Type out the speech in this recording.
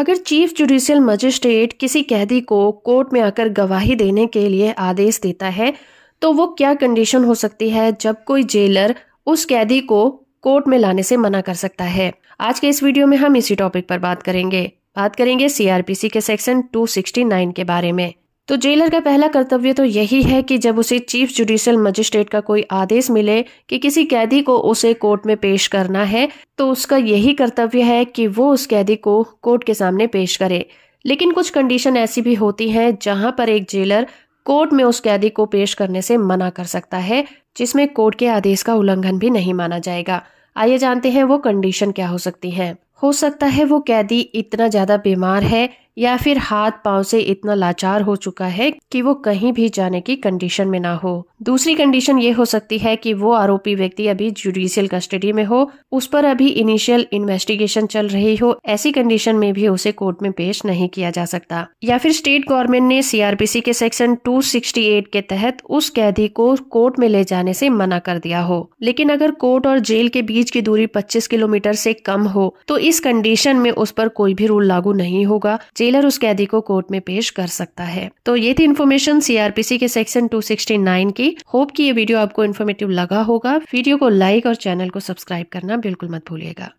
अगर chief judicial magistrate किसी कैदी को कोर्ट में आकर गवाही देने के लिए आदेश देता है तो वो क्या कंडीशन हो सकती है जब कोई जेलर उस कैदी को कोर्ट में लाने से मना कर सकता है आज के इस वीडियो में हम इसी टॉपिक पर बात करेंगे बात करेंगे सीआरपीसी के सेक्शन 269 के बारे में तो जेलर का पहला कर्तव्य तो यही है कि जब उसे चीफ जुडिशियल मजिस्ट्रेट का कोई आदेश मिले कि किसी कैदी को उसे कोर्ट में पेश करना है तो उसका यही कर्तव्य है कि वो उस कैदी को कोर्ट के सामने पेश करे लेकिन कुछ कंडीशन ऐसी भी होती हैं जहां पर एक जेलर कोर्ट में उस कैदी को पेश करने से मना कर सकता है जिसमें कोर्ट के आदेश का उल्लंघन भी नहीं माना जाएगा आइए जानते हैं वो कंडीशन क्या हो सकती है हो सकता है वो कैदी इतना ज्यादा बीमार है या फिर हाथ पांव से इतना लाचार हो चुका है कि वो कहीं भी जाने की कंडीशन में ना हो दूसरी कंडीशन ये हो सकती है कि वो आरोपी व्यक्ति अभी जुडिशियल कस्टडी में हो उस पर अभी इनिशियल इन्वेस्टिगेशन चल रही हो ऐसी कंडीशन में भी उसे कोर्ट में पेश नहीं किया जा सकता या फिर स्टेट गवर्नमेंट ने सीआरपीसी के सेक्शन 268 के तहत उस कैदी को कोर्ट में ले जाने से मना कर दिया हो लेकिन अगर कोर्ट और जेल के बीच की दूरी पच्चीस किलोमीटर से कम हो तो इस कंडीशन में उस पर कोई भी रूल लागू नहीं होगा सेलर उस कैदी को कोर्ट में पेश कर सकता है तो ये थी इन्फॉर्मेशन सीआरपीसी के सेक्शन 269 की होप कि ये वीडियो आपको इन्फॉर्मेटिव लगा होगा वीडियो को लाइक और चैनल को सब्सक्राइब करना बिल्कुल मत भूलिएगा